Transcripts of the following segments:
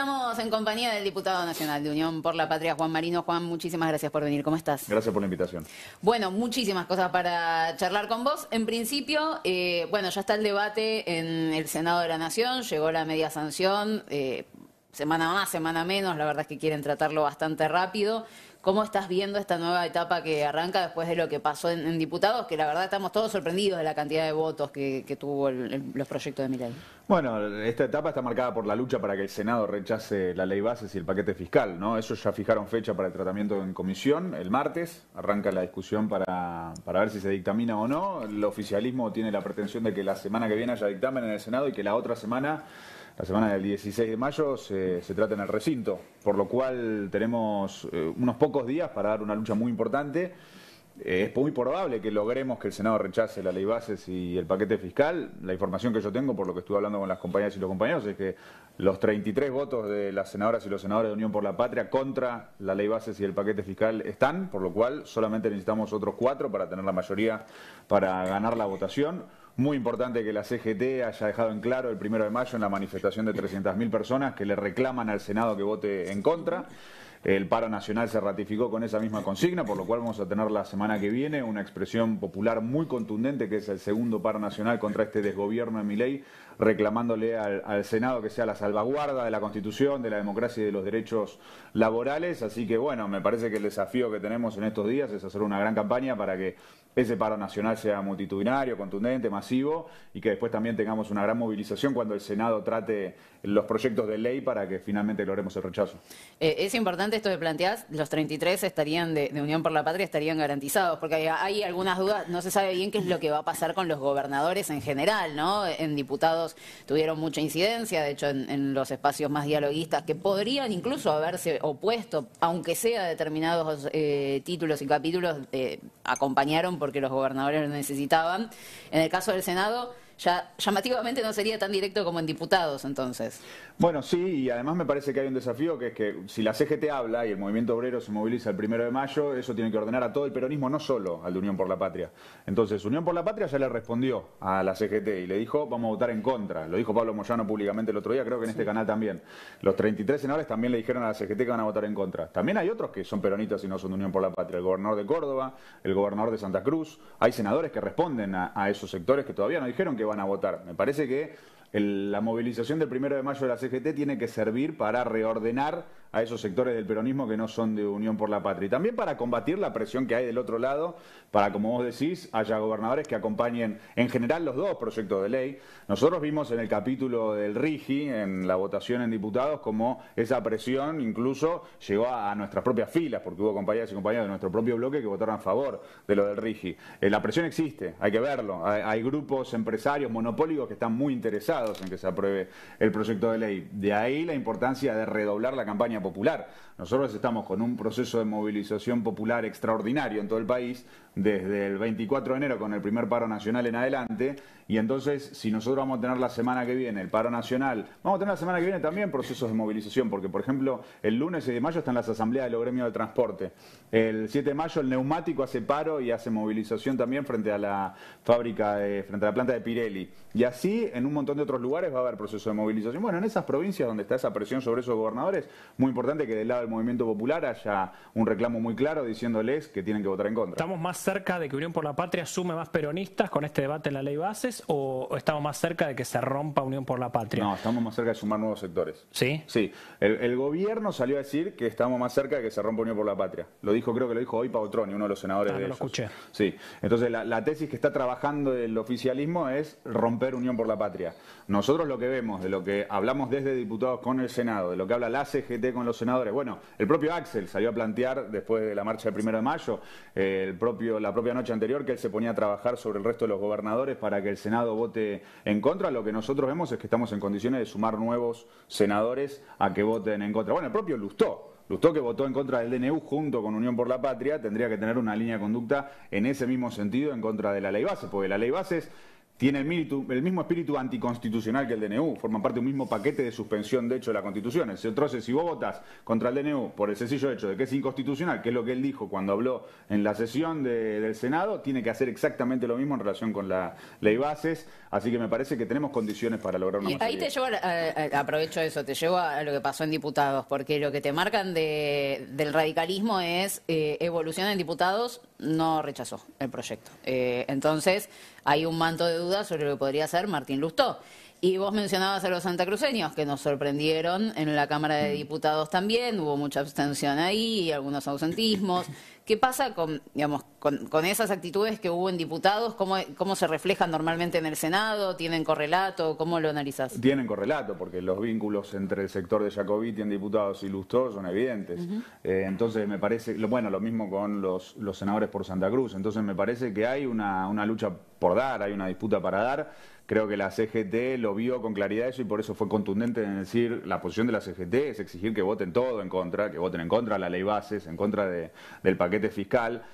Estamos en compañía del diputado nacional de Unión por la Patria, Juan Marino. Juan, muchísimas gracias por venir. ¿Cómo estás? Gracias por la invitación. Bueno, muchísimas cosas para charlar con vos. En principio, eh, bueno, ya está el debate en el Senado de la Nación, llegó la media sanción, eh, semana más, semana menos, la verdad es que quieren tratarlo bastante rápido. ¿Cómo estás viendo esta nueva etapa que arranca después de lo que pasó en, Diputados? Que la verdad estamos todos sorprendidos de la cantidad de votos que, tuvo el, los proyectos de Milei. Bueno, esta etapa está marcada por la lucha para que el Senado rechace la ley bases y el paquete fiscal, ¿no? Ellos ya fijaron fecha para el tratamiento en comisión, el martes, arranca la discusión para, para ver si se dictamina o no. El oficialismo tiene la pretensión de que la semana que viene haya dictamen en el Senado y que la otra semana la semana del 16 de mayo se, trata en el recinto, por lo cual tenemos eh, unos pocos días para dar una lucha muy importante. Eh, es muy probable que logremos que el Senado rechace la ley bases y el paquete fiscal. La información que yo tengo, por lo que estuve hablando con las compañeras y los compañeros, es que los 33 votos de las senadoras y los senadores de Unión por la Patria contra la ley bases y el paquete fiscal están, por lo cual solamente necesitamos otros cuatro para tener la mayoría para ganar la votación. Muy importante que la CGT haya dejado en claro el primero de mayo en la manifestación de 300.000 personas que le reclaman al Senado que vote en contra. El paro nacional se ratificó con esa misma consigna, por lo cual vamos a tener la semana que viene una expresión popular muy contundente, que es el segundo paro nacional contra este desgobierno de mi ley, reclamándole al, al, Senado que sea la salvaguarda de la Constitución, de la democracia y de los derechos laborales. Así que bueno, me parece que el desafío que tenemos en estos días es hacer una gran campaña para que ese paro nacional sea multitudinario, contundente, masivo y que después también tengamos una gran movilización cuando el Senado trate los proyectos de ley para que finalmente logremos el rechazo. Eh, es importante esto que planteás, los 33 estarían de, Unión por la Patria estarían garantizados, porque hay, algunas dudas, no se sabe bien qué es lo que va a pasar con los gobernadores en general, ¿no? En diputados tuvieron mucha incidencia, de hecho en, los espacios más dialoguistas, que podrían incluso haberse opuesto, aunque sea determinados eh, títulos y capítulos, eh, acompañaron porque los gobernadores lo necesitaban. En el caso del Senado ya llamativamente no sería tan directo como en diputados entonces. Bueno, sí, y además me parece que hay un desafío que es que si la CGT habla y el movimiento obrero se moviliza el primero de mayo, eso tiene que ordenar a todo el peronismo, no solo al de Unión por la Patria. Entonces, Unión por la Patria ya le respondió a la CGT y le dijo, vamos a votar en contra. Lo dijo Pablo Moyano públicamente el otro día, creo que en este canal también. Los 33 senadores también le dijeron a la CGT que van a votar en contra. También hay otros que son peronistas y no son de Unión por la Patria. El gobernador de Córdoba, el gobernador de Santa Cruz. Hay senadores que responden a, a esos sectores que todavía no dijeron que van a votar. Me parece que la movilización del primero de mayo de la CGT tiene que servir para reordenar a esos sectores del peronismo que no son de Unión por la Patria. Y también para combatir la presión que hay del otro lado, para, como vos decís, haya gobernadores que acompañen en general los dos proyectos de ley. Nosotros vimos en el capítulo del RIGI, en la votación en diputados, como esa presión incluso llegó a, nuestras propias filas, porque hubo compañeras y compañeros de nuestro propio bloque que votaron a favor de lo del RIGI. Eh, la presión existe, hay que verlo. hay grupos empresarios monopólicos que están muy interesados en que se apruebe el proyecto de ley. De ahí la importancia de redoblar la campaña popular. Nosotros estamos con un proceso de movilización popular extraordinario en todo el país, desde el 24 de enero con el primer paro nacional en adelante. Y entonces, si nosotros vamos a tener la semana que viene el paro nacional, vamos a tener la semana que viene también procesos de movilización, porque por ejemplo, el lunes 6 de mayo están las asambleas de los gremios de transporte. El 7 de mayo el neumático hace paro y hace movilización también frente a la fábrica, de, frente a la planta de Pirelli. Y así, en un montón de otros lugares va a haber procesos de movilización. Bueno, en esas provincias donde está esa presión sobre esos gobernadores, muy importante que del lado del movimiento popular haya un reclamo muy claro diciéndoles que tienen que votar en contra. Estamos más cerca de que Unión por la Patria sume más peronistas con este debate en la ley bases o estamos más cerca de que se rompa Unión por la Patria? No, estamos más cerca de sumar nuevos sectores. ¿Sí? Sí. El, gobierno salió a decir que estamos más cerca de que se rompa Unión por la Patria. Lo dijo, creo que lo dijo hoy Pautroni, uno de los senadores ah, de no lo escuché. Sí. Entonces, la, tesis que está trabajando el oficialismo es romper Unión por la Patria. Nosotros lo que vemos, de lo que hablamos desde diputados con el Senado, de lo que habla la CGT con los senadores, bueno, el propio Axel salió a plantear después de la marcha del primero de mayo, eh, el propio la propia noche anterior que él se ponía a trabajar sobre el resto de los gobernadores para que el Senado vote en contra. Lo que nosotros vemos es que estamos en condiciones de sumar nuevos senadores a que voten en contra. Bueno, el propio Lustó. Lustó que votó en contra del DNU junto con Unión por la Patria tendría que tener una línea de conducta en ese mismo sentido en contra de la ley base, porque la ley base es tiene el, mismo espíritu anticonstitucional que el DNU, Forma parte de un mismo paquete de suspensión de hecho de la Constitución. Entonces, si vos votas contra el DNU por el sencillo hecho de que es inconstitucional, que es lo que él dijo cuando habló en la sesión del Senado, tiene que hacer exactamente lo mismo en relación con la ley bases. Así que me parece que tenemos condiciones para lograr una y Ahí te llevo, aprovecho eso, te llevo a lo que pasó en diputados, porque lo que te marcan del radicalismo es eh, evolución en diputados, no rechazó el proyecto. Eh, entonces, hay un manto de dudas sobre lo que podría ser Martín Lustó. Y vos mencionabas a los santacruceños que nos sorprendieron en la Cámara de mm. Diputados también, hubo mucha abstención ahí, algunos ausentismos, ¿Qué pasa con, digamos, con, esas actitudes que hubo en diputados? ¿Cómo, se reflejan normalmente en el Senado? ¿Tienen correlato? ¿Cómo lo analizás? Tienen correlato, porque los vínculos entre el sector de y en diputados ilustros son evidentes. Eh, entonces me parece, bueno, lo mismo con los, senadores por Santa Cruz. Entonces me parece que hay una lucha por dar, hay una disputa para dar Creo que la CGT lo vio con claridad eso y por eso fue contundente en decir la posición de la CGT es exigir que voten todo en contra, que voten en contra de la ley bases, en contra del paquete fiscal.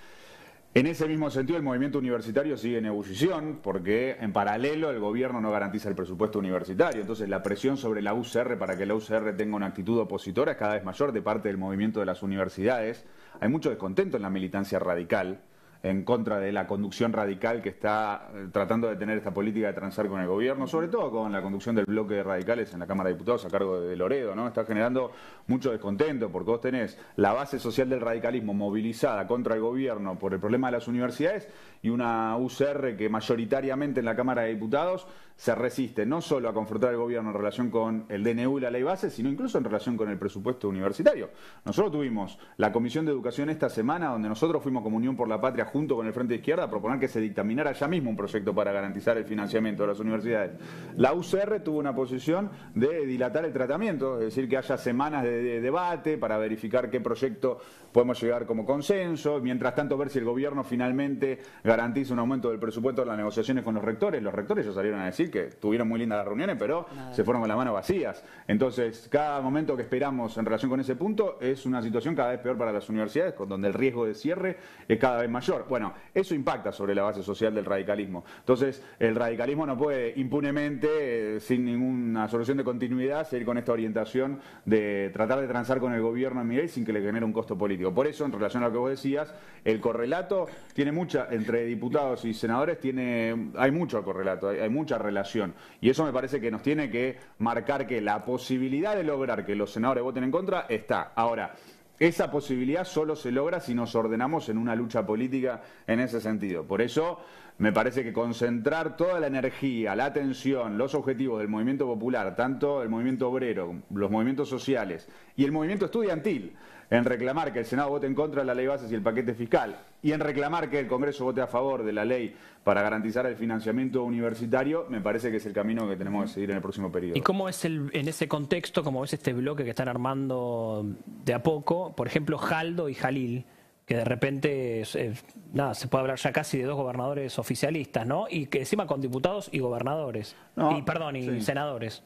En ese mismo sentido, el movimiento universitario sigue en ebullición porque en paralelo el gobierno no garantiza el presupuesto universitario. Entonces, la presión sobre la UCR para que la UCR tenga una actitud opositora es cada vez mayor de parte del movimiento de las universidades. Hay mucho descontento en la militancia radical en contra de la conducción radical que está eh, tratando de tener esta política de transar con el gobierno, sobre todo con la conducción del bloque de radicales en la Cámara de Diputados a cargo de Loredo, ¿no? Está generando mucho descontento porque vos tenés la base social del radicalismo movilizada contra el gobierno por el problema de las universidades y una UCR que mayoritariamente en la Cámara de Diputados se resiste no solo a confrontar al gobierno en relación con el DNU y la ley base, sino incluso en relación con el presupuesto universitario. Nosotros tuvimos la Comisión de Educación esta semana, donde nosotros fuimos como Unión por la Patria junto con el Frente de Izquierda a proponer que se dictaminara ya mismo un proyecto para garantizar el financiamiento de las universidades. La UCR tuvo una posición de dilatar el tratamiento, es decir, que haya semanas de, debate para verificar qué proyecto podemos llegar como consenso, mientras tanto ver si el gobierno finalmente garantiza un aumento del presupuesto en las negociaciones con los rectores. Los rectores ya salieron a decir que tuvieron muy lindas las reuniones, pero se fueron con las manos vacías. Entonces, cada momento que esperamos en relación con ese punto es una situación cada vez peor para las universidades, con donde el riesgo de cierre es cada vez mayor. Bueno, eso impacta sobre la base social del radicalismo. Entonces, el radicalismo no puede impunemente, eh, sin ninguna solución de continuidad, seguir con esta orientación de tratar de transar con el gobierno en Miguel sin que le genere un costo político. Por eso, en relación a lo que vos decías, el correlato tiene mucha, entre diputados y senadores, tiene hay mucho correlato, hay, hay mucha relación y eso me parece que nos tiene que marcar que la posibilidad de lograr que los senadores voten en contra está. Ahora, esa posibilidad solo se logra si nos ordenamos en una lucha política en ese sentido. Por eso me parece que concentrar toda la energía, la atención, los objetivos del movimiento popular, tanto el movimiento obrero, los movimientos sociales y el movimiento estudiantil, en reclamar que el Senado vote en contra de la ley bases y el paquete fiscal, y en reclamar que el Congreso vote a favor de la ley para garantizar el financiamiento universitario, me parece que es el camino que tenemos que seguir en el próximo periodo. ¿Y cómo es el, en ese contexto, cómo es este bloque que están armando de a poco, por ejemplo, Jaldo y Jalil? que de repente eh, nada, se puede hablar ya casi de dos gobernadores oficialistas, ¿no? Y que encima con diputados y gobernadores, y perdón, y senadores.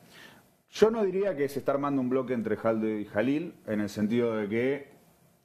Yo no diría que se está armando un bloque entre Jaldo y Jalil, en el sentido de que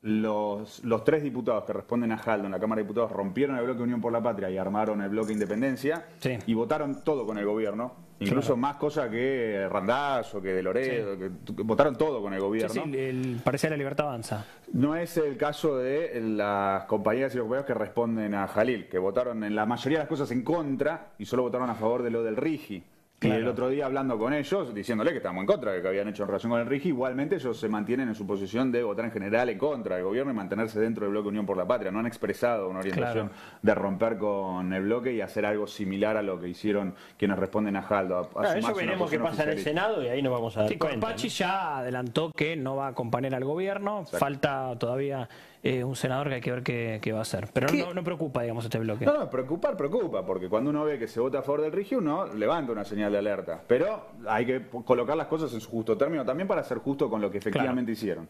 los, tres diputados que responden a Jaldo en la Cámara de Diputados rompieron el bloque Unión por la Patria y armaron el bloque Independencia y votaron todo con el gobierno Incluso más cosas que o que de Loredo, que votaron todo con el gobierno. Sí, sí el, la libertad avanza. No es el caso de las compañías y los compañeros que responden a Jalil, que votaron en la mayoría de las cosas en contra y solo votaron a favor de lo del Rigi. Y el otro día hablando con ellos, diciéndole que estamos en contra de que habían hecho en relación con el RIGI, igualmente ellos se mantienen en su posición de votar en general en contra del gobierno y mantenerse dentro del bloque Unión por la Patria. No han expresado una orientación de romper con el bloque y hacer algo similar a lo que hicieron quienes responden a Jaldo. A, eso veremos qué pasa en el Senado y ahí nos vamos a dar cuenta, Pachi ya adelantó que no va a acompañar al gobierno, falta todavía eh, un senador que hay que ver qué, va a hacer. Pero no, preocupa, digamos, este bloque. No, no, preocupar preocupa, porque cuando uno ve que se vota a favor del RIGI, uno levanta una señal de alerta. Pero hay que colocar las cosas en su justo término también para ser justo con lo que efectivamente hicieron.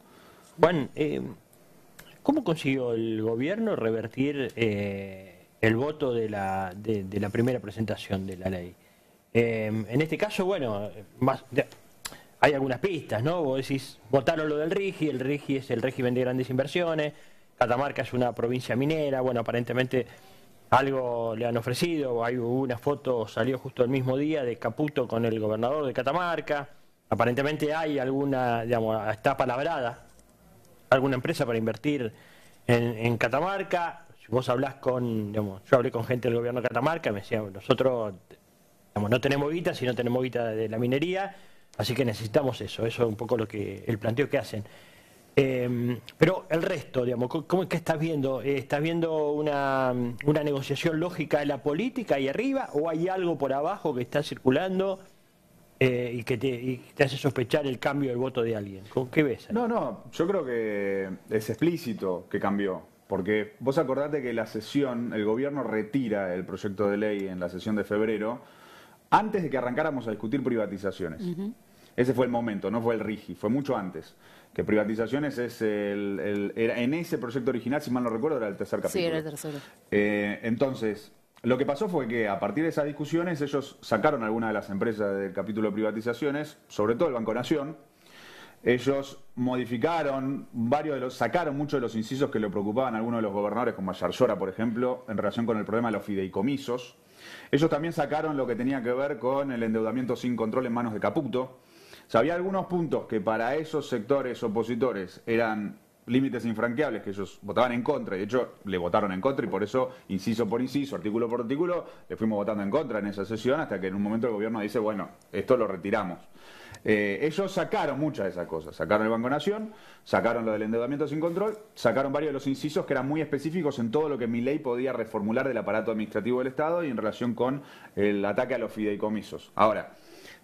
bueno eh, ¿cómo consiguió el gobierno revertir eh, el voto de la, de, la primera presentación de la ley? en este caso, bueno, más, hay algunas pistas, ¿no? Vos decís, votaron lo del RIGI, el RIGI es el régimen de grandes inversiones, Catamarca es una provincia minera, bueno, aparentemente algo le han ofrecido, hay una foto, salió justo el mismo día de Caputo con el gobernador de Catamarca, aparentemente hay alguna, digamos, está palabrada, alguna empresa para invertir en, Catamarca, si vos hablás con, digamos, yo hablé con gente del gobierno de Catamarca, me decían, nosotros digamos, no tenemos guita, si no tenemos guita de la minería, Así que necesitamos eso, eso es un poco lo que el planteo que hacen. Em, pero el resto, digamos, ¿cómo es que estás viendo? Eh, ¿Estás viendo una, negociación lógica de la política ahí arriba o hay algo por abajo que está circulando eh, y que te, hace sospechar el cambio del voto de alguien? ¿Con ¿Qué ves? No, no, yo creo que es explícito que cambió. Porque vos acordate que la sesión, el gobierno retira el proyecto de ley en la sesión de febrero antes de que arrancáramos a discutir privatizaciones. Ese fue el momento, no fue el RIGI, fue mucho antes. Que privatizaciones es el, el era, en ese proyecto original, si mal no recuerdo, era el tercer capítulo. Sí, era el tercero. Eh, entonces, lo que pasó fue que a partir de esas discusiones ellos sacaron algunas de las empresas del capítulo de privatizaciones, sobre todo el Banco Nación. Ellos modificaron varios de los, sacaron muchos de los incisos que le preocupaban a algunos de los gobernadores, como a por ejemplo, en relación con el problema de los fideicomisos. Ellos también sacaron lo que tenía que ver con el endeudamiento sin control en manos de Caputo. O había algunos puntos que para esos sectores opositores eran límites infranqueables que ellos votaban en contra, y de hecho le votaron en contra y por eso, inciso por inciso, artículo por artículo, le fuimos votando en contra en esa sesión hasta que en un momento el gobierno dice, bueno, esto lo retiramos. Eh, ellos sacaron muchas de esas cosas, sacaron el Banco Nación, sacaron lo del endeudamiento sin control, sacaron varios de los incisos que eran muy específicos en todo lo que mi ley podía reformular del aparato administrativo del Estado y en relación con el ataque a los fideicomisos. Ahora,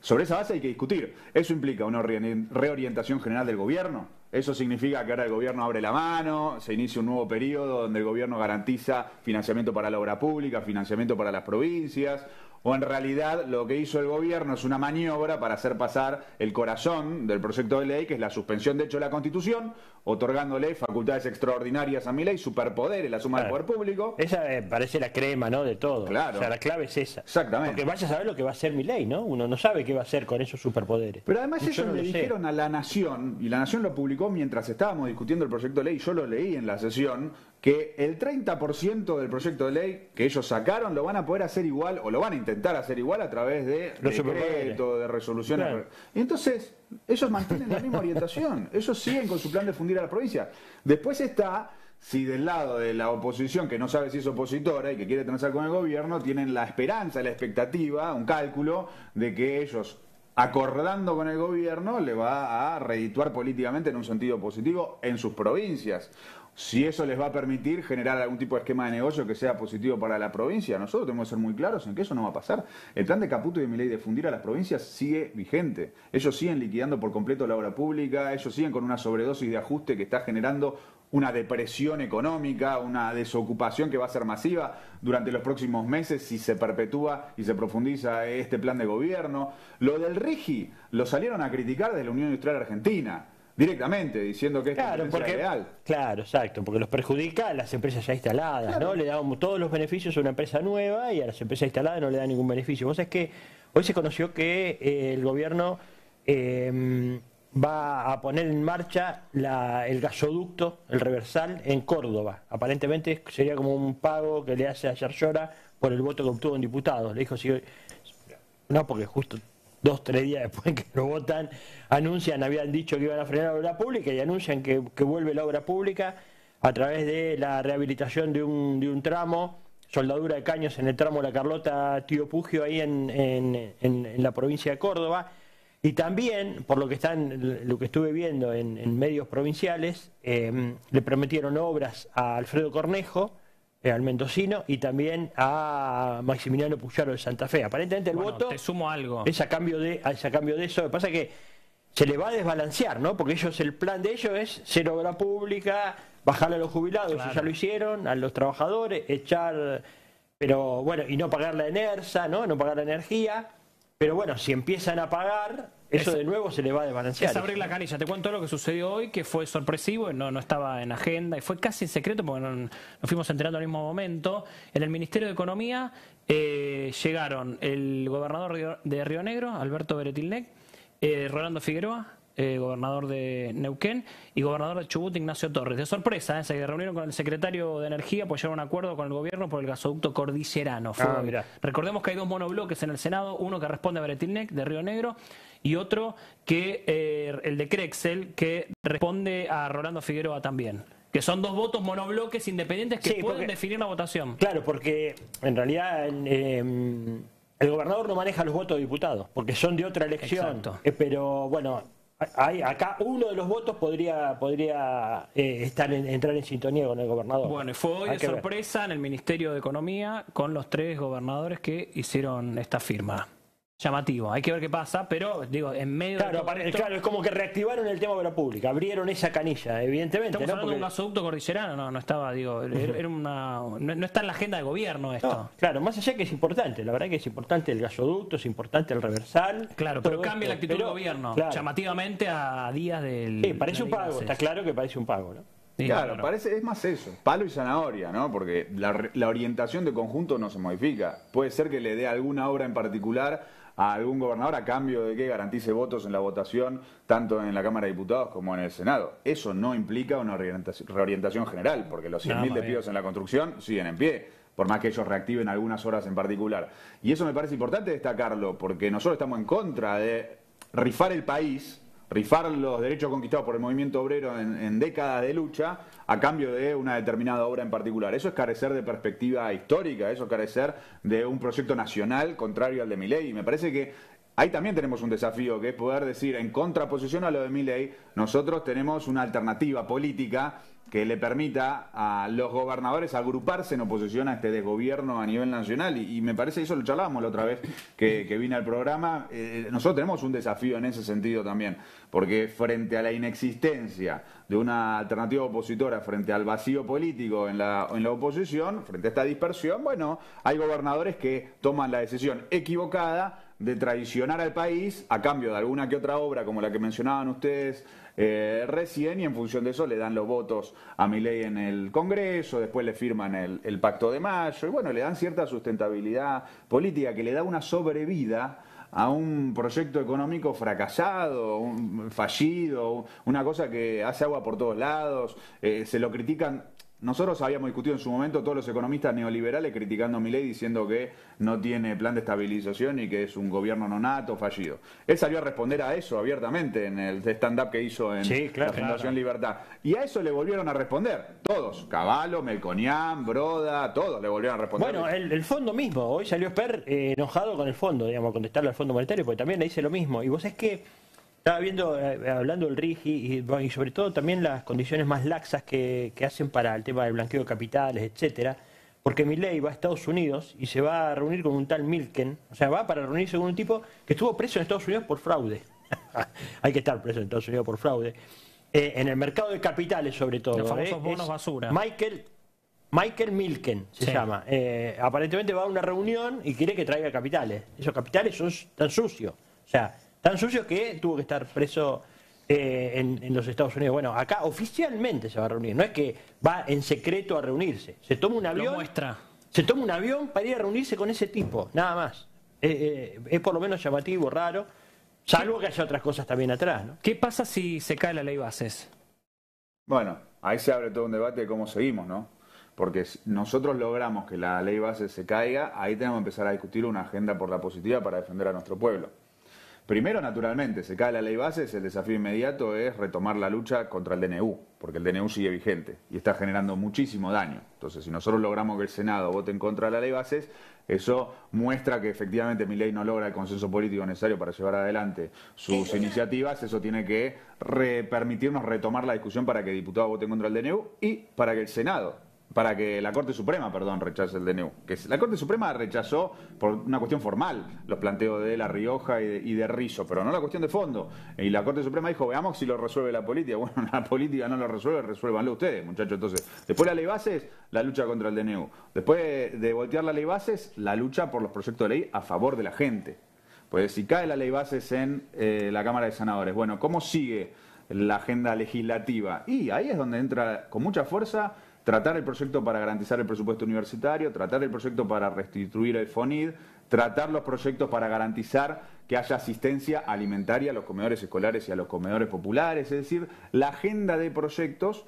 sobre esa base hay que discutir. Eso implica una reorientación general del gobierno. Eso significa que ahora el gobierno abre la mano, se inicia un nuevo periodo donde el gobierno garantiza financiamiento para la obra pública, financiamiento para las provincias, o en realidad lo que hizo el gobierno es una maniobra para hacer pasar el corazón del proyecto de ley, que es la suspensión de hecho de la Constitución, otorgándole facultades extraordinarias a mi ley, superpoderes, la suma del poder público. Esa eh, parece la crema, ¿no? De todo. Claro. O sea, la clave es esa. Exactamente. Porque vaya a saber lo que va a hacer mi ley, ¿no? Uno no sabe qué va a hacer con esos superpoderes. Pero además eso lo le dijeron a la Nación, y la Nación lo publicó mientras estábamos discutiendo el proyecto de ley, yo lo leí en la sesión, que el 30% del proyecto de ley que ellos sacaron lo van a poder hacer igual o lo van a intentar hacer igual a través de decreto, de resoluciones. y Entonces, ellos mantienen la misma orientación, ellos siguen con su plan de fundir a la provincia. Después está si del lado de la oposición, que no sabe si es opositora y que quiere transar con el gobierno, tienen la esperanza, la expectativa, un cálculo de que ellos acordando con el gobierno, le va a redituar políticamente en un sentido positivo en sus provincias si eso les va a permitir generar algún tipo de esquema de negocio que sea positivo para la provincia. Nosotros tenemos que ser muy claros en que eso no va a pasar. El plan de Caputo y de ley de fundir a las provincias sigue vigente. Ellos siguen liquidando por completo la obra pública, ellos siguen con una sobredosis de ajuste que está generando una depresión económica, una desocupación que va a ser masiva durante los próximos meses si se perpetúa y se profundiza este plan de gobierno. Lo del RIGI lo salieron a criticar desde la Unión Industrial Argentina directamente diciendo que claro, porque, real. Claro, exacto, porque los perjudica a las empresas ya instaladas, ¿no? Le damos todos los beneficios a una empresa nueva y a las empresas instaladas no le da ningún beneficio. Vos es que hoy se conoció que eh, el gobierno em, va a poner en marcha la, el gasoducto, el reversal, en Córdoba. Aparentemente sería como un pago que le hace a Yarlora por el voto que obtuvo un diputados. Le dijo, si, no, porque justo dos, tres días después que lo votan, anuncian, habían dicho que iban a frenar la obra pública y anuncian que, vuelve la obra pública a través de la rehabilitación de un, de un tramo, soldadura de caños en el tramo La Carlota Tío Pugio ahí en, la provincia de Córdoba. Y también, por lo que están, lo que estuve viendo en, medios provinciales, eh, le prometieron obras a Alfredo Cornejo, al mendocino y también a Maximiliano Pujaro de Santa Fe. Aparentemente el voto te sumo algo. es a cambio de, cambio de eso. Lo que pasa es que se le va a desbalancear, ¿no? Porque ellos, el plan de ellos es cero obra pública, bajarle a los jubilados, si ya lo hicieron, a los trabajadores, echar, pero bueno, y no pagar la enersa, ¿no? No pagar la energía. Pero bueno, si empiezan a pagar, eso de nuevo se le va a desbalancear. Es abrir la canilla. Te cuento lo que sucedió hoy, que fue sorpresivo, no, no estaba en agenda y fue casi en secreto porque nos fuimos enterando al mismo momento. En el Ministerio de Economía eh, llegaron el gobernador de Río Negro, Alberto Beretilnec, eh, Rolando Figueroa, eh, gobernador de Neuquén, y gobernador de Chubut, Ignacio Torres. De sorpresa, ¿eh? se reunieron con el secretario de Energía, apoyaron pues un acuerdo con el gobierno por el gasoducto cordillerano. Ah, Recordemos que hay dos monobloques en el Senado, uno que responde a Bretilnec de Río Negro y otro que eh, el de Crexel, que responde a Rolando Figueroa también. Que son dos votos monobloques independientes que pueden definir la votación. Claro, porque en realidad... Em, el gobernador no maneja los votos de diputados, porque son de otra elección. Exacto. pero bueno, acá uno de los votos podría, podría eh, estar entrar en sintonía con el gobernador. Bueno, y fue hoy de sorpresa en el Ministerio de Economía con los tres gobernadores que hicieron esta firma llamativo. Hay que ver qué pasa, pero digo, en medio claro, de. claro, es como que reactivaron el tema de la pública, abrieron esa canilla, evidentemente. Estamos ¿no? hablando de un gasoducto cordillerano, no, no estaba, digo, er, no, está en la agenda de gobierno esto. claro, más allá que es importante, la verdad que es importante el gasoducto, es importante el reversal. Claro, pero cambia la actitud del gobierno, llamativamente a días del. Sí, parece un pago, está claro que parece un pago, ¿no? claro, parece, es más eso. Palo y zanahoria, ¿no? Porque la, orientación de conjunto no se modifica. Puede ser que le dé alguna obra en particular a algún gobernador a cambio de que garantice votos en la votación, tanto en la Cámara de Diputados como en el Senado. Eso no implica una reorientación, general, porque los 100.000 despidos en la construcción siguen en pie por más que ellos reactiven algunas horas en particular. Y eso me parece importante destacarlo, porque nosotros estamos en contra de rifar el país rifar los derechos conquistados por el movimiento obrero en, décadas de lucha a cambio de una determinada obra en particular. Eso es carecer de perspectiva histórica, eso es carecer de un proyecto nacional contrario al de mi ley. Y me parece que ahí también tenemos un desafío, que es poder decir, en contraposición a lo de mi ley, nosotros tenemos una alternativa política que le permita a los gobernadores agruparse en oposición a este desgobierno a nivel nacional. Y, me parece, eso lo charlábamos la otra vez que, vine al programa, eh, nosotros tenemos un desafío en ese sentido también, porque frente a la inexistencia de una alternativa opositora, frente al vacío político en la, en la oposición, frente a esta dispersión, bueno, hay gobernadores que toman la decisión equivocada de traicionar al país a cambio de alguna que otra obra como la que mencionaban ustedes eh, recién y en función de eso le dan los votos a ley en el Congreso, después le firman el, Pacto de Mayo y bueno, le dan cierta sustentabilidad política que le da una sobrevida a un proyecto económico fracasado, un fallido, una cosa que hace agua por todos lados, eh, se lo critican nosotros habíamos discutido en su momento todos los economistas neoliberales criticando a Milei diciendo que no tiene plan de estabilización y que es un gobierno nonato, fallido. Él salió a responder a eso abiertamente en el stand-up que hizo en la Fundación Libertad. Y a eso le volvieron a responder. Todos. Caballo, Melconian, Broda, todos le volvieron a responder. Bueno, el, fondo mismo. Hoy salió Sper eh, enojado con el fondo, digamos, contestarle al Fondo Monetario, porque también le dice lo mismo. Y vos es que estaba viendo, eh, hablando del RIGI y, sobre todo también las condiciones más laxas que, que, hacen para el tema del blanqueo de capitales, etcétera, porque Milley va a Estados Unidos y se va a reunir con un tal Milken, o sea, va para reunirse con un tipo que estuvo preso en Estados Unidos por fraude. Ah. Hay que estar preso en Estados Unidos por fraude. Eh, en el mercado de capitales, sobre todo. Los eh, bonos basura. Michael Michael Milken se llama. aparentemente va a una reunión y quiere que traiga capitales. Esos capitales son tan sucios. O sea, tan sucio que tuvo que estar preso eh, en, los Estados Unidos. Bueno, acá oficialmente se va a reunir, no es que va en secreto a reunirse. Se toma un avión. muestra. Se toma un avión para ir a reunirse con ese tipo, nada más. Eh, eh, es por lo menos llamativo, raro, salvo que haya otras cosas también atrás. ¿Qué pasa si se cae la ley bases? Bueno, ahí se abre todo un debate de cómo seguimos, ¿no? Porque si nosotros logramos que la ley bases se caiga, ahí tenemos que empezar a discutir una agenda por la positiva para defender a nuestro pueblo. Primero, naturalmente, se cae la ley bases, el desafío inmediato es retomar la lucha contra el DNU, porque el DNU sigue vigente y está generando muchísimo daño. Entonces, si nosotros logramos que el Senado vote en contra de la ley bases, eso muestra que efectivamente mi ley no logra el consenso político necesario para llevar adelante sus eh, eh, iniciativas, eso tiene que permitirnos retomar la discusión para que diputados voten contra el DNU y para que el Senado para que la Corte Suprema, perdón, rechace el DNU. Que la Corte Suprema rechazó por una cuestión formal los planteos de La Rioja y de, y Rizzo, pero no la cuestión de fondo. Y la Corte Suprema dijo, veamos si lo resuelve la política. Bueno, la política no lo resuelve, resuélvanlo ustedes, muchachos. Entonces, después la ley bases, la lucha contra el DNU. Después de voltear la ley bases, la lucha por los proyectos de ley a favor de la gente. Pues si cae la ley bases en eh, la Cámara de Senadores, bueno, ¿cómo sigue la agenda legislativa? Y ahí es donde entra con mucha fuerza tratar el proyecto para garantizar el presupuesto universitario, tratar el proyecto para restituir el FONID, tratar los proyectos para garantizar que haya asistencia alimentaria a los comedores escolares y a los comedores populares, es decir, la agenda de proyectos,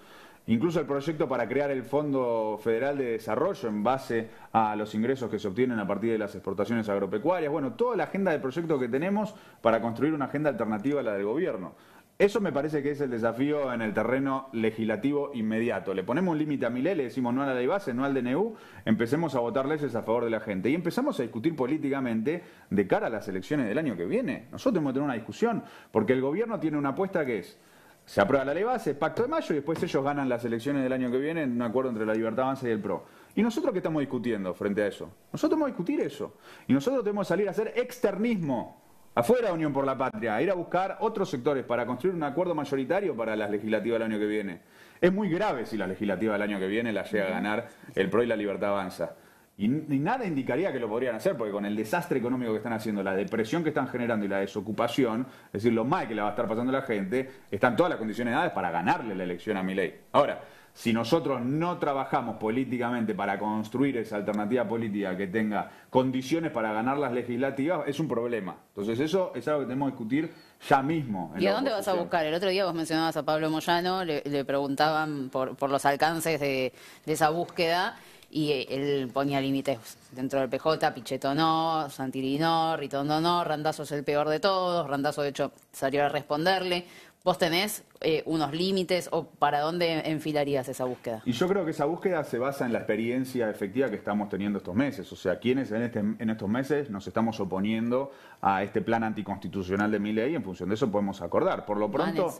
incluso el proyecto para crear el Fondo Federal de Desarrollo en base a los ingresos que se obtienen a partir de las exportaciones agropecuarias, bueno, toda la agenda de proyectos que tenemos para construir una agenda alternativa a la del gobierno. Eso me parece que es el desafío en el terreno legislativo inmediato. Le ponemos un límite a mi le decimos no a la ley base, no al DNU, empecemos a votar leyes a favor de la gente y empezamos a discutir políticamente de cara a las elecciones del año que viene. Nosotros tenemos que tener una discusión, porque el gobierno tiene una apuesta que es se aprueba la ley base, pacto de mayo, y después ellos ganan las elecciones del año que viene en un acuerdo entre la Libertad Avanza y el PRO. ¿Y nosotros qué estamos discutiendo frente a eso? Nosotros tenemos que discutir eso. Y nosotros tenemos que salir a hacer externismo afuera Unión por la Patria, a ir a buscar otros sectores para construir un acuerdo mayoritario para las legislativas del año que viene. Es muy grave si la legislativa del año que viene la llega a ganar el PRO y la Libertad Avanza. Y, nada indicaría que lo podrían hacer, porque con el desastre económico que están haciendo, la depresión que están generando y la desocupación, es decir, lo mal que le va a estar pasando a la gente, están todas las condiciones dadas para ganarle la elección a mi ley. Ahora, si nosotros no trabajamos políticamente para construir esa alternativa política que tenga condiciones para ganar las legislativas, es un problema. Entonces eso es algo que tenemos que discutir ya mismo. ¿Y a dónde vas a buscar? El otro día vos mencionabas a Pablo Moyano, le, preguntaban por, los alcances de esa búsqueda y eh, él ponía límites dentro del PJ, Pichetto no, Santiri no, Ritondo no, Randazo es el peor de todos, Randazo de hecho salió a responderle. ¿Vos tenés eh, unos límites o para dónde enfilarías esa búsqueda? Y yo creo que esa búsqueda se basa en la experiencia efectiva que estamos teniendo estos meses. O sea, quienes en, este, en estos meses nos estamos oponiendo a este plan anticonstitucional de mi ley, en función de eso podemos acordar. Por lo pronto,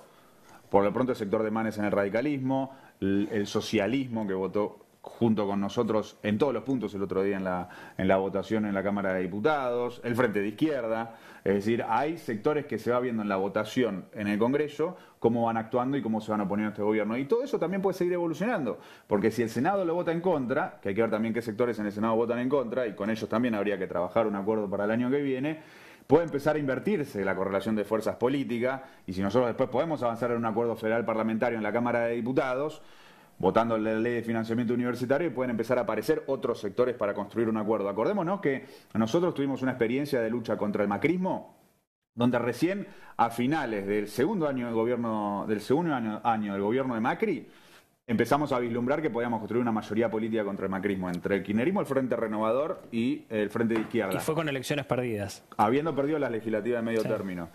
por lo pronto el sector de Manes en el radicalismo, el socialismo que votó junto con nosotros en todos los puntos el otro día en la, en la votación en la Cámara de Diputados, el Frente de Izquierda, es decir, hay sectores que se va viendo en la votación en el Congreso cómo van actuando y cómo se van oponiendo a este gobierno. Y todo eso también puede seguir evolucionando, porque si el Senado lo vota en contra, que hay que ver también qué sectores en el Senado votan en contra, y con ellos también habría que trabajar un acuerdo para el año que viene, puede empezar a invertirse la correlación de fuerzas políticas, y si nosotros después podemos avanzar en un acuerdo federal parlamentario en la Cámara de Diputados, votando la ley de financiamiento universitario y pueden empezar a aparecer otros sectores para construir un acuerdo. Acordémonos que nosotros tuvimos una experiencia de lucha contra el macrismo donde recién a finales del segundo año del gobierno del segundo año, del gobierno de Macri empezamos a vislumbrar que podíamos construir una mayoría política contra el macrismo, entre el quinerismo, el Frente Renovador y el Frente de Izquierda. Y fue con elecciones perdidas. Habiendo perdido la legislativa de medio término.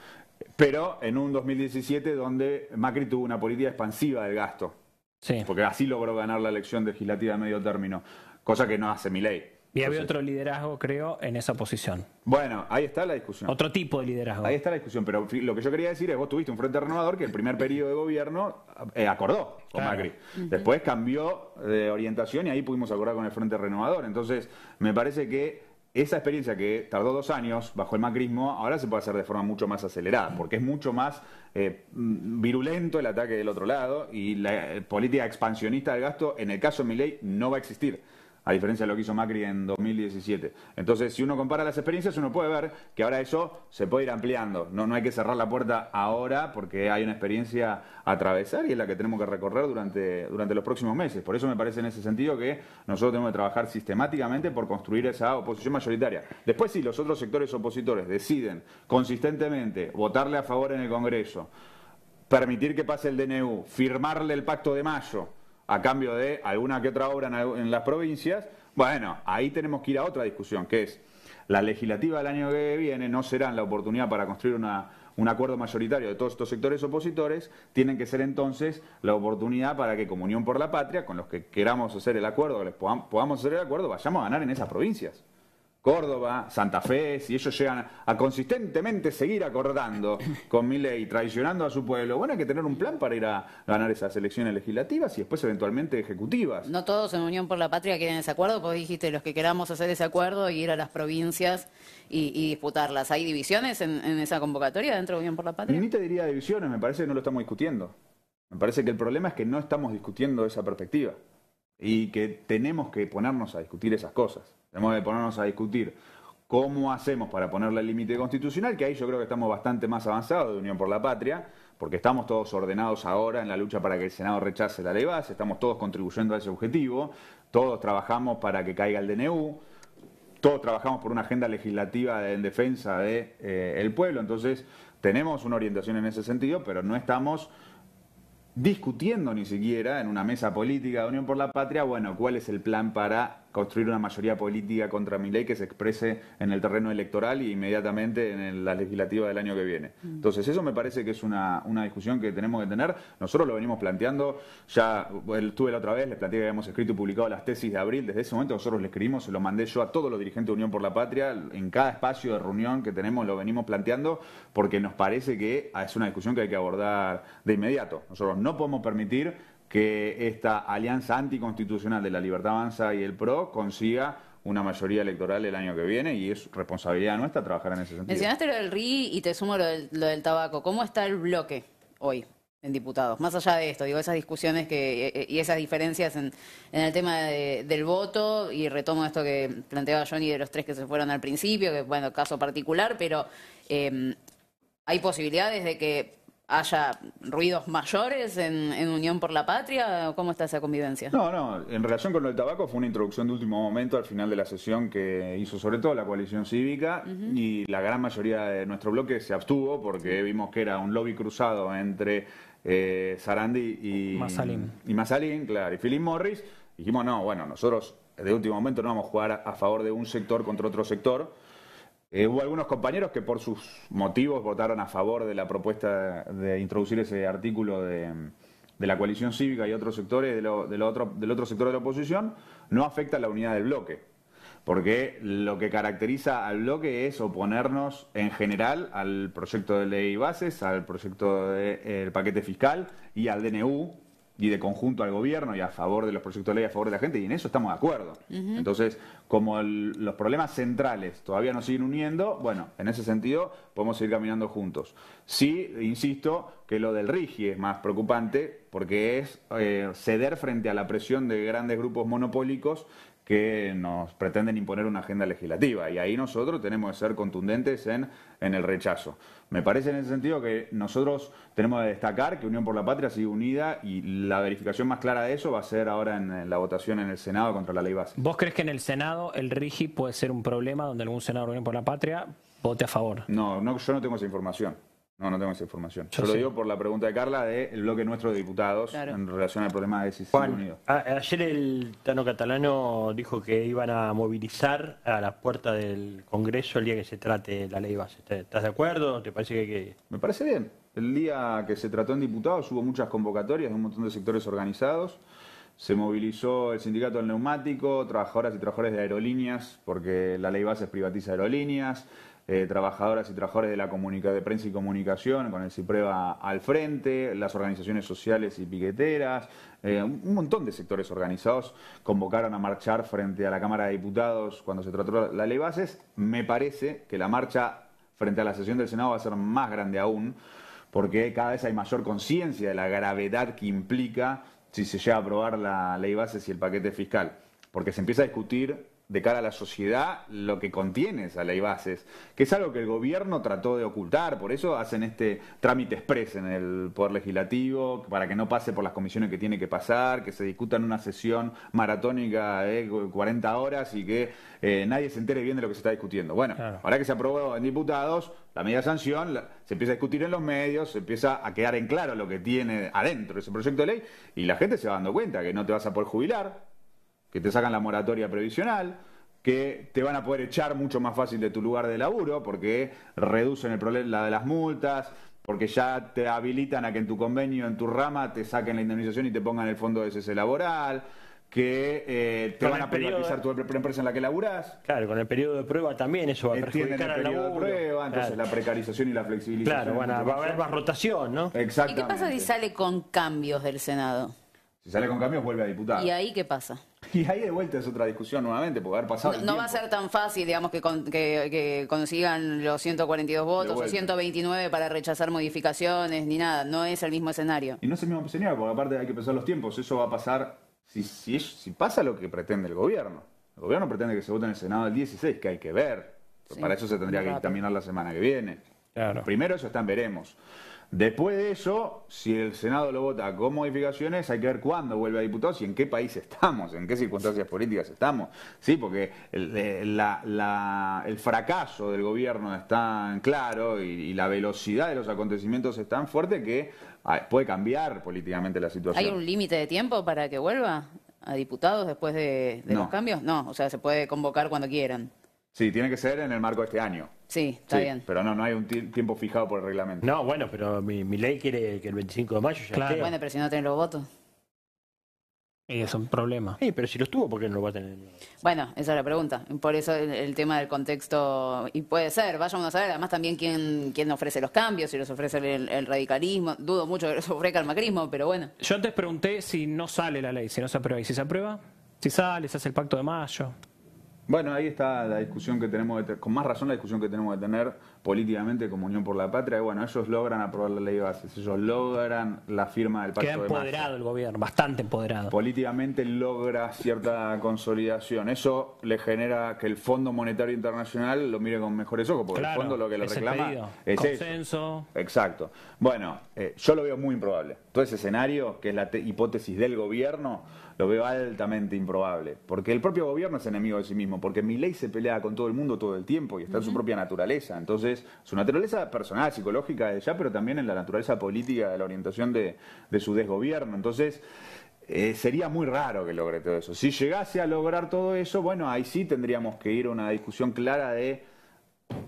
Pero en un 2017 donde Macri tuvo una política expansiva del gasto porque así logró ganar la elección legislativa a medio término, cosa que no hace mi ley. Y había otro liderazgo, creo, en esa posición. Bueno, ahí está la discusión. Otro tipo de liderazgo. Ahí está la discusión, pero lo que yo quería decir es, vos tuviste un Frente Renovador que el primer periodo de gobierno eh, acordó con Macri. Después cambió de orientación y ahí pudimos acordar con el Frente Renovador. Entonces, me parece que esa experiencia que tardó dos años bajo el macrismo, ahora se puede hacer de forma mucho más acelerada, porque es mucho más eh, mm, virulento el ataque del otro lado y la eh, política expansionista del gasto, en el caso de ley, no va a existir a diferencia de lo que hizo Macri en 2017. Entonces, si uno compara las experiencias, uno puede ver que ahora eso se puede ir ampliando. No, no hay que cerrar la puerta ahora porque hay una experiencia a atravesar y es la que tenemos que recorrer durante, durante los próximos meses. Por eso me parece en ese sentido que nosotros tenemos que trabajar sistemáticamente por construir esa oposición mayoritaria. Después, si los otros sectores opositores deciden consistentemente votarle a favor en el Congreso, permitir que pase el DNU, firmarle el pacto de mayo, a cambio de alguna que otra obra en, las provincias, bueno, ahí tenemos que ir a otra discusión, que es la legislativa del año que viene no será la oportunidad para construir un acuerdo mayoritario de todos estos sectores opositores, tienen que ser entonces la oportunidad para que Unión por la Patria, con los que queramos hacer el acuerdo, les podamos hacer el acuerdo, vayamos a ganar en esas provincias. Córdoba, Santa Fe, si ellos llegan a consistentemente seguir acordando con mi ley, traicionando a su pueblo, bueno, hay que tener un plan para ir a ganar esas elecciones legislativas y después eventualmente ejecutivas. No todos en Unión por la Patria quieren ese acuerdo, vos dijiste, los que queramos hacer ese acuerdo y ir a las provincias y, disputarlas. ¿Hay divisiones en, en, esa convocatoria dentro de Unión por la Patria? Ni te diría divisiones, me parece que no lo estamos discutiendo. Me parece que el problema es que no estamos discutiendo esa perspectiva y que tenemos que ponernos a discutir esas cosas. Tenemos que ponernos a discutir cómo hacemos para ponerle el límite constitucional, que ahí yo creo que estamos bastante más avanzados de Unión por la Patria, porque estamos todos ordenados ahora en la lucha para que el Senado rechace la ley base, estamos todos contribuyendo a ese objetivo, todos trabajamos para que caiga el DNU, todos trabajamos por una agenda legislativa en defensa del de, eh, pueblo, entonces tenemos una orientación en ese sentido, pero no estamos discutiendo ni siquiera en una mesa política de Unión por la Patria, bueno, cuál es el plan para construir una mayoría política contra mi ley que se exprese en el terreno electoral y e inmediatamente en la legislativa del año que viene. Mm. Entonces, eso me parece que es una, discusión que tenemos que tener. Nosotros lo venimos planteando, ya estuve la otra vez, le planteé que habíamos escrito y publicado las tesis de abril, desde ese momento nosotros le escribimos, se lo mandé yo a todos los dirigentes de Unión por la Patria, en cada espacio de reunión que tenemos lo venimos planteando, porque nos parece que es una discusión que hay que abordar de inmediato. Nosotros no podemos permitir que esta alianza anticonstitucional de la Libertad Avanza y el PRO consiga una mayoría electoral el año que viene y es responsabilidad nuestra trabajar en ese sentido. Mencionaste lo del RI y te sumo lo del, tabaco. ¿Cómo está el bloque hoy? en diputados. Más allá de esto, digo, esas discusiones que, eh, eh, y esas diferencias en, el tema del voto, y retomo esto que planteaba Johnny de los tres que se fueron al principio, que bueno, caso particular, pero eh, hay posibilidades de que haya ruidos mayores en, Unión por la Patria? ¿Cómo está esa convivencia? No, no, en relación con lo del tabaco fue una introducción de último momento al final de la sesión que hizo sobre todo la coalición cívica y la gran mayoría de nuestro bloque se abstuvo porque vimos que era un lobby cruzado entre eh, Sarandi y Masalín. y Masalín, claro, y Philip Morris. Dijimos, no, bueno, nosotros de último momento no vamos a jugar a favor de un sector contra otro sector eh, hubo algunos compañeros que por sus motivos votaron a favor de la propuesta de introducir ese artículo de, la coalición cívica y otros sectores del otro sector de la oposición. No afecta la unidad del bloque, porque lo que caracteriza al bloque es oponernos en general al proyecto de ley bases, al proyecto del eh, paquete fiscal y al DNU, y de conjunto al gobierno y a favor de los proyectos de ley, a favor de la gente, y en eso estamos de acuerdo. Entonces, como los problemas centrales todavía nos siguen uniendo, bueno, en ese sentido podemos seguir caminando juntos. Sí, insisto, que lo del RIGI es más preocupante porque es eh, ceder frente a la presión de grandes grupos monopólicos que nos pretenden imponer una agenda legislativa y ahí nosotros tenemos que ser contundentes en, el rechazo. Me parece en ese sentido que nosotros tenemos que destacar que Unión por la Patria sigue unida y la verificación más clara de eso va a ser ahora en, la votación en el Senado contra la ley base. ¿Vos crees que en el Senado el RIGI puede ser un problema donde algún senador de Unión por la Patria vote a favor? No, no yo no tengo esa información. No, no tengo esa información. Yo, lo digo por la pregunta de Carla del bloque nuestro de diputados en relación al problema de Sicilia Unido. ayer el Tano Catalano dijo que iban a movilizar a la puerta del Congreso el día que se trate la ley base. ¿Estás de acuerdo? ¿Te parece que, que- Me parece bien. El día que se trató en diputados hubo muchas convocatorias de un montón de sectores organizados. Se movilizó el sindicato del neumático, trabajadoras y trabajadores de aerolíneas, porque la ley base privatiza aerolíneas. Eh, trabajadoras y trabajadores de la comunidad de prensa y comunicación, con el CIPREVA al frente, las organizaciones sociales y piqueteras, eh, un montón de sectores organizados convocaron a marchar frente a la Cámara de Diputados cuando se trató la ley bases. Me parece que la marcha frente a la sesión del Senado va a ser más grande aún, porque cada vez hay mayor conciencia de la gravedad que implica si se llega a aprobar la ley bases y el paquete fiscal, porque se empieza a discutir de cara a la sociedad lo que contiene esa ley bases, que es algo que el gobierno trató de ocultar, por eso hacen este trámite express en el Poder Legislativo, para que no pase por las comisiones que tiene que pasar, que se discuta en una sesión maratónica de eh, 40 horas y que eh, nadie se entere bien de lo que se está discutiendo. Bueno, ahora que se aprobó en diputados, la media sanción se empieza a discutir en los medios, se empieza a quedar en claro lo que tiene adentro ese proyecto de ley y la gente se va dando cuenta que no te vas a poder jubilar, que te sacan la moratoria previsional, que te van a poder echar mucho más fácil de tu lugar de laburo porque reducen el problema la de las multas, porque ya te habilitan a que en tu convenio, en tu rama, te saquen la indemnización y te pongan el fondo de cese laboral que eh, te van a privatizar tu empresa en la que laburás. Claro, con el periodo de prueba también eso va a perjudicar el al De prueba, entonces la precarización y la flexibilización. Claro, va a haber más rotación, ¿no? Exactamente. ¿Y qué pasa si sale con cambios del Senado? Si sale con cambios, vuelve a diputado ¿Y ahí qué pasa? Y ahí de vuelta es otra discusión nuevamente, porque haber pasado. No, va a ser tan fácil, digamos, que, que, consigan los 142 votos o 129 para rechazar modificaciones ni nada. No es el mismo escenario. Y no es el mismo escenario, porque aparte hay que pensar los tiempos. Eso va a pasar si, si, si pasa lo que pretende el gobierno. El gobierno pretende que se vote en el Senado el 16, que hay que ver. para eso se tendría que dictaminar la semana que viene. Claro. Primero eso está en veremos. Después de eso, si el Senado lo vota con modificaciones, hay que ver cuándo vuelve a diputados y en qué país estamos, en qué circunstancias políticas estamos. Sí, porque el, fracaso del gobierno es tan claro y, la velocidad de los acontecimientos es tan fuerte que ah, puede cambiar políticamente la situación. ¿Hay un límite de tiempo para que vuelva a diputados después de, los cambios? No, o sea, se puede convocar cuando quieran. Sí, tiene que ser en el marco de este año. Sí, está bien. Pero no, no hay un tiempo fijado por el reglamento. No, bueno, pero mi, ley quiere que el 25 de mayo ya claro. Bueno, pero si no tiene los votos. es un problema. Sí, pero si los tuvo, ¿por qué no lo va a tener? Bueno, esa es la pregunta. Por eso el, tema del contexto, y puede ser, vayamos a saber, además también quién, quién ofrece los cambios, si los ofrece el, el radicalismo, dudo mucho que los ofrezca el macrismo, pero bueno. Yo antes pregunté si no sale la ley, si no se aprueba, y si se aprueba, si sale, se hace el pacto de mayo. Bueno, ahí está la discusión que tenemos, de con más razón la discusión que tenemos que tener políticamente como Unión por la Patria. y Bueno, ellos logran aprobar la ley de bases, ellos logran la firma del pacto Queda empoderado el gobierno, bastante empoderado. Políticamente logra cierta consolidación. Eso le genera que el Fondo Monetario Internacional lo mire con mejores ojos, porque el fondo lo que le reclama es Consenso. Exacto. Bueno, eh, yo lo veo muy improbable. Todo ese escenario, que es la hipótesis del gobierno, lo veo altamente improbable. Porque el propio gobierno es enemigo de sí mismo, porque mi ley se pelea con todo el mundo todo el tiempo y está en su propia naturaleza. Entonces, su naturaleza personal, psicológica de pero también en la naturaleza política de la orientación de, de su desgobierno. Entonces, eh, sería muy raro que logre todo eso. Si llegase a lograr todo eso, bueno, ahí sí tendríamos que ir a una discusión clara de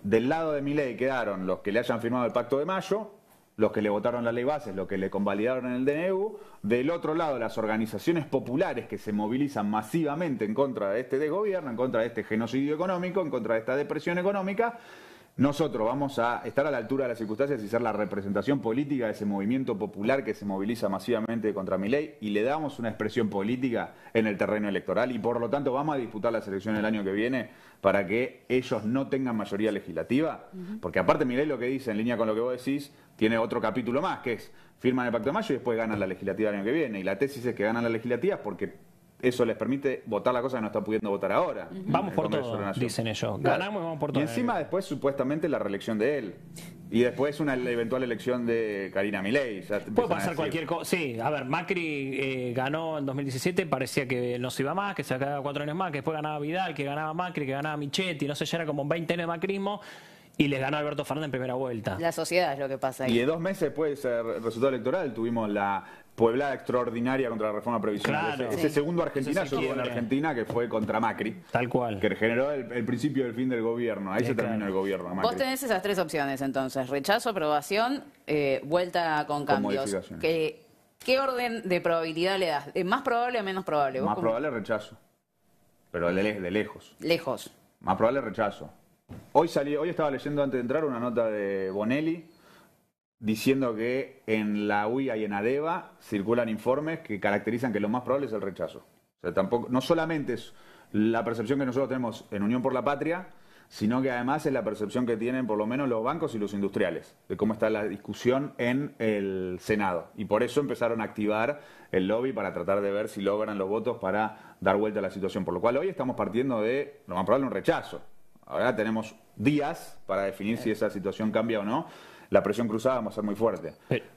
del lado de mi ley quedaron los que le hayan firmado el pacto de mayo, los que le votaron la ley base, los que le convalidaron en el DNU, del otro lado las organizaciones populares que se movilizan masivamente en contra de este desgobierno, en contra de este genocidio económico, en contra de esta depresión económica, nosotros vamos a estar a la altura de las circunstancias y ser la representación política de ese movimiento popular que se moviliza masivamente contra mi ley y le damos una expresión política en el terreno electoral y por lo tanto vamos a disputar las elecciones el año que viene para que ellos no tengan mayoría legislativa, porque aparte mi ley lo que dice en línea con lo que vos decís tiene otro capítulo más que es firman el pacto de mayo y después ganan la legislativa el año que viene y la tesis es que ganan la legislativa porque eso les permite votar la cosa que no están pudiendo votar ahora. Vamos por todo, dicen ellos. Ganamos y vamos por todo. Y encima después supuestamente la reelección de él. Y después una eventual elección de Karina Milei. Puede pasar cualquier cosa. Sí, a ver, Macri eh, ganó en 2017, parecía que no se iba más, que se quedaba cuatro años más, que después ganaba Vidal, que ganaba Macri, que ganaba Michetti, no sé, ya era como 20 años de macrismo. Y les ganó Alberto Fernández en primera vuelta. La sociedad es lo que pasa ahí. Y dos meses después el resultado electoral tuvimos la Puebla extraordinaria contra la reforma previsional. Ese, segundo argentino en Argentina que fue contra Macri. Tal cual. Que generó el, principio del fin del gobierno. Ahí se terminó el gobierno. Vos tenés esas tres opciones entonces: rechazo, aprobación, eh, vuelta con cambios. ¿Qué, ¿Qué orden de probabilidad le das? Eh, ¿Más probable o menos probable? Más cómo? probable rechazo. Pero de, lejos. Lejos. Más probable rechazo. Hoy salí, hoy estaba leyendo antes de entrar una nota de Bonelli diciendo que en la UIA y en ADEVA e circulan informes que caracterizan que lo más probable es el rechazo. O sea, tampoco, no solamente es la percepción que nosotros tenemos en Unión por la Patria, sino que además es la percepción que tienen por lo menos los bancos y los industriales de cómo está la discusión en el Senado. Y por eso empezaron a activar el lobby para tratar de ver si logran los votos para dar vuelta a la situación. Por lo cual hoy estamos partiendo de, lo más probable, un rechazo. Ahora tenemos días para definir si eh. esa situación cambia o no la presión cruzada va a ser muy fuerte.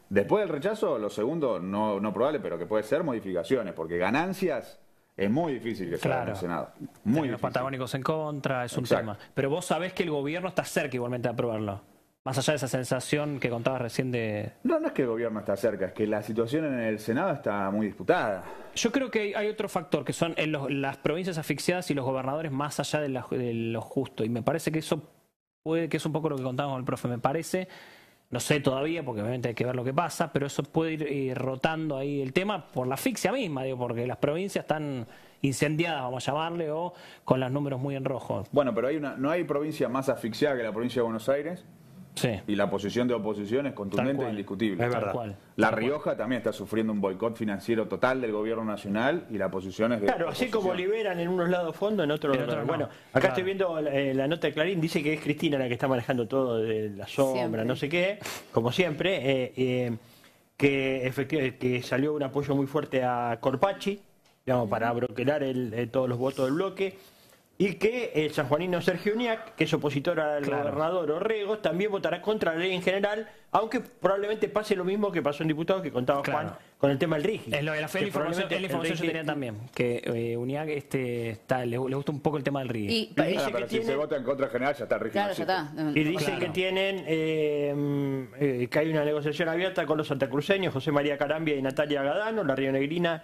Después del rechazo, lo segundo, no, no probable, pero que puede ser modificaciones, porque ganancias es muy difícil que en el Senado. Muy Los patagónicos en contra, es un tema. Pero vos sabés que el gobierno está cerca igualmente de aprobarlo. Más allá de esa sensación que contabas recién de... No, no es que el gobierno está cerca, es que la situación en el Senado está muy disputada. Yo creo que hay, otro factor, que son en las provincias asfixiadas y los gobernadores más allá de, la, de lo justo. Y me parece que eso puede que es un poco lo que contábamos con el profe. Me parece no sé todavía, porque obviamente hay que ver lo que pasa, pero eso puede ir, eh, rotando ahí el tema por la asfixia misma, digo, porque las provincias están incendiadas, vamos a llamarle, o con los números muy en rojo. Bueno, pero hay ¿no hay provincia más asfixiada que la provincia de Buenos Aires? Y la posición de oposición es contundente e indiscutible. la Rioja también está sufriendo un boicot financiero total del gobierno nacional y la posición es de. Claro, así como liberan en unos lados fondo, en otros. no. Bueno, acá estoy viendo eh, la nota de Clarín, dice que es Cristina la que está manejando todo, de la sombra, no sé qué, como siempre, eh, eh, que, efectivamente, que salió un apoyo muy fuerte a Corpachi, digamos, para broquelar todos los votos del bloque y que el sanjuanino Sergio Uniac, que es opositor al gobernador Orrego también votará contra la ley en general, aunque probablemente pase lo mismo que pasó en diputado que contaba Juan con el tema del RIGI. Es lo de la, fe, la información, la información yo tenía también, que eh, este, le, gusta un poco el tema del RIGI. Y, dice ah, que si tienen, se vota en contra general ya está el Claro, está. Y dice que tienen eh, eh, que hay una negociación abierta con los santacruceños, José María Carambia y Natalia Gadano, la Río Negrina,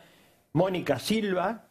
Mónica Silva,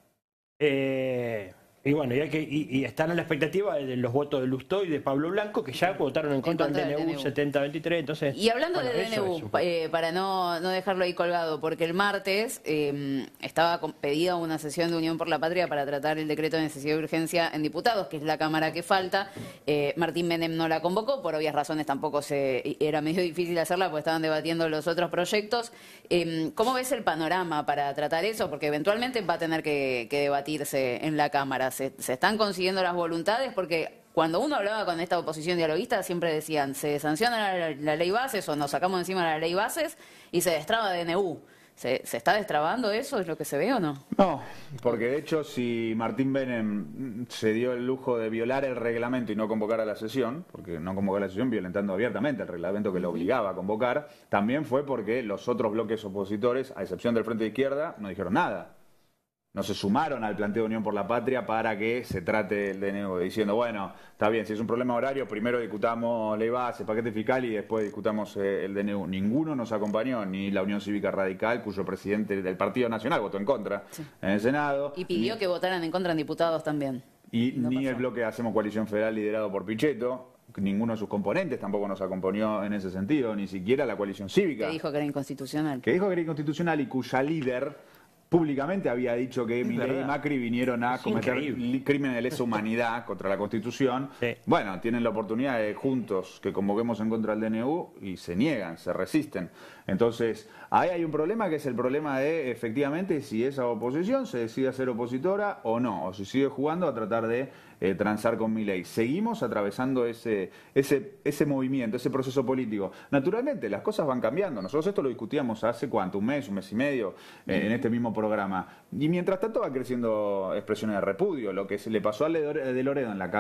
eh, y bueno, y, que, están a la expectativa de los votos de Lustó y de Pablo Blanco, que ya votaron en contra, del DNU, 70-23. Entonces, y hablando del DNU, eh, para no, dejarlo ahí colgado, porque el martes eh, estaba pedida una sesión de Unión por la Patria para tratar el decreto de necesidad de urgencia en diputados, que es la Cámara que falta. Eh, Martín Menem no la convocó, por obvias razones tampoco se era medio difícil hacerla, porque estaban debatiendo los otros proyectos. Em, ¿Cómo ves el panorama para tratar eso? Porque eventualmente va a tener que debatirse en la Cámara se, están consiguiendo las voluntades porque cuando uno hablaba con esta oposición dialoguista, siempre decían, se sanciona la, ley bases o nos sacamos encima la ley bases y se destraba DNU. ¿Se, ¿Se, está destrabando eso? ¿Es lo que se ve o no? No, porque de hecho si Martín Benem se dio el lujo de violar el reglamento y no convocar a la sesión, porque no convocó a la sesión violentando abiertamente el reglamento que lo obligaba a convocar, también fue porque los otros bloques opositores, a excepción del Frente de Izquierda, no dijeron nada no se sumaron al planteo de Unión por la Patria para que se trate el DNU, diciendo, bueno, está bien, si es un problema horario, primero discutamos ley base, paquete fiscal y después discutamos eh, el DNU. Ninguno nos acompañó, ni la Unión Cívica Radical, cuyo presidente del Partido Nacional votó en contra en el Senado. Y pidió que votaran en contra en diputados también. Y ni el bloque Hacemos Coalición Federal liderado por Pichetto, ninguno de sus componentes tampoco nos acompañó en ese sentido, ni siquiera la coalición cívica. Que dijo que era inconstitucional. Que dijo que era inconstitucional y cuya líder públicamente había dicho que y Macri vinieron a cometer crímenes de lesa humanidad contra la Constitución. Bueno, tienen la oportunidad de juntos que convoquemos en contra del DNU y se niegan, se resisten. Entonces, ahí hay un problema que es el problema de efectivamente si esa oposición se decide a ser opositora o no, o si sigue jugando a tratar de eh, transar con ley, Seguimos atravesando ese, ese, ese movimiento, ese proceso político. Naturalmente, las cosas van cambiando. Nosotros esto lo discutíamos hace cuánto, un mes, un mes y medio, eh, en este mismo programa. Y mientras tanto va creciendo expresiones de repudio. Lo que se le pasó a eh, de Loredo en la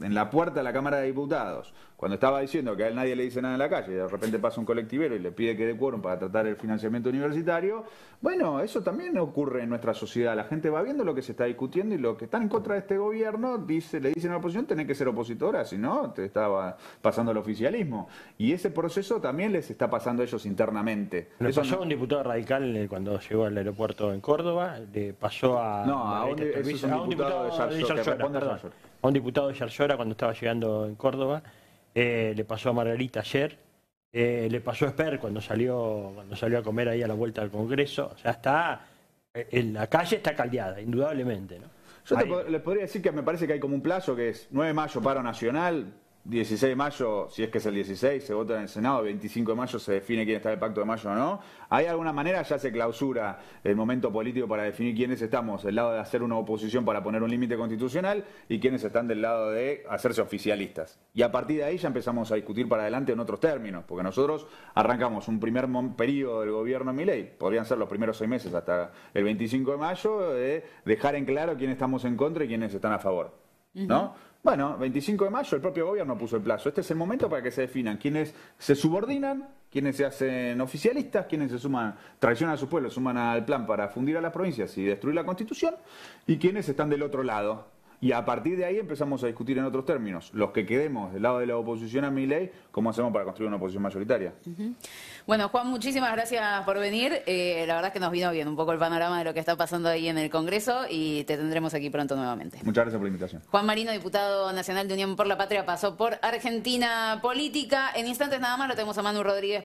en la puerta de la Cámara de Diputados, cuando estaba diciendo que a él nadie le dice nada en la calle, y de repente pasa un colectivero y le pide que dé quórum para tratar el financiamiento universitario, bueno, eso también ocurre en nuestra sociedad. La gente va viendo lo que se está discutiendo y lo que están en contra de este gobierno dice, le dicen a la oposición, tenés que ser opositora, si no, te estaba pasando el oficialismo. Y ese proceso también les está pasando a ellos internamente. Le pasó a un diputado radical eh, cuando llegó al aeropuerto en Córdoba, le pasó a... No, a un, diputado, de Yarchora, diputado de cuando estaba llegando en Córdoba, eh, le pasó a Margarita ayer, eh, le pasó a Esper cuando salió, cuando salió a comer ahí a la vuelta del Congreso. O sea, está, eh, en la calle está caldeada, indudablemente. ¿no? Yo les podría decir que me parece que hay como un plazo que es 9 de mayo paro nacional, 16 de mayo, si es que es el 16, se vota en el Senado, 25 de mayo se define quién está en el pacto de mayo o no. ¿Hay alguna manera ya se clausura el momento político para definir quiénes estamos del lado de hacer una oposición para poner un límite constitucional y quiénes están del lado de hacerse oficialistas? Y a partir de ahí ya empezamos a discutir para adelante en otros términos, porque nosotros arrancamos un primer periodo del gobierno en mi ley, podrían ser los primeros seis meses hasta el 25 de mayo, de dejar en claro quiénes estamos en contra y quiénes están a favor. ¿No? Bueno, 25 de mayo el propio gobierno puso el plazo. Este es el momento para que se definan quiénes se subordinan, quiénes se hacen oficialistas, quiénes se suman, traicionan a su pueblo, suman al plan para fundir a las provincias y destruir la constitución, y quiénes están del otro lado, y a partir de ahí empezamos a discutir en otros términos, los que quedemos del lado de la oposición a mi ley, cómo hacemos para construir una oposición mayoritaria. Bueno, Juan, muchísimas gracias por venir. Eh, la verdad es que nos vino bien un poco el panorama de lo que está pasando ahí en el Congreso y te tendremos aquí pronto nuevamente. Muchas gracias por la invitación. Juan Marino, diputado nacional de Unión por la Patria, pasó por Argentina Política. En instantes nada más lo tenemos a Manu Rodríguez.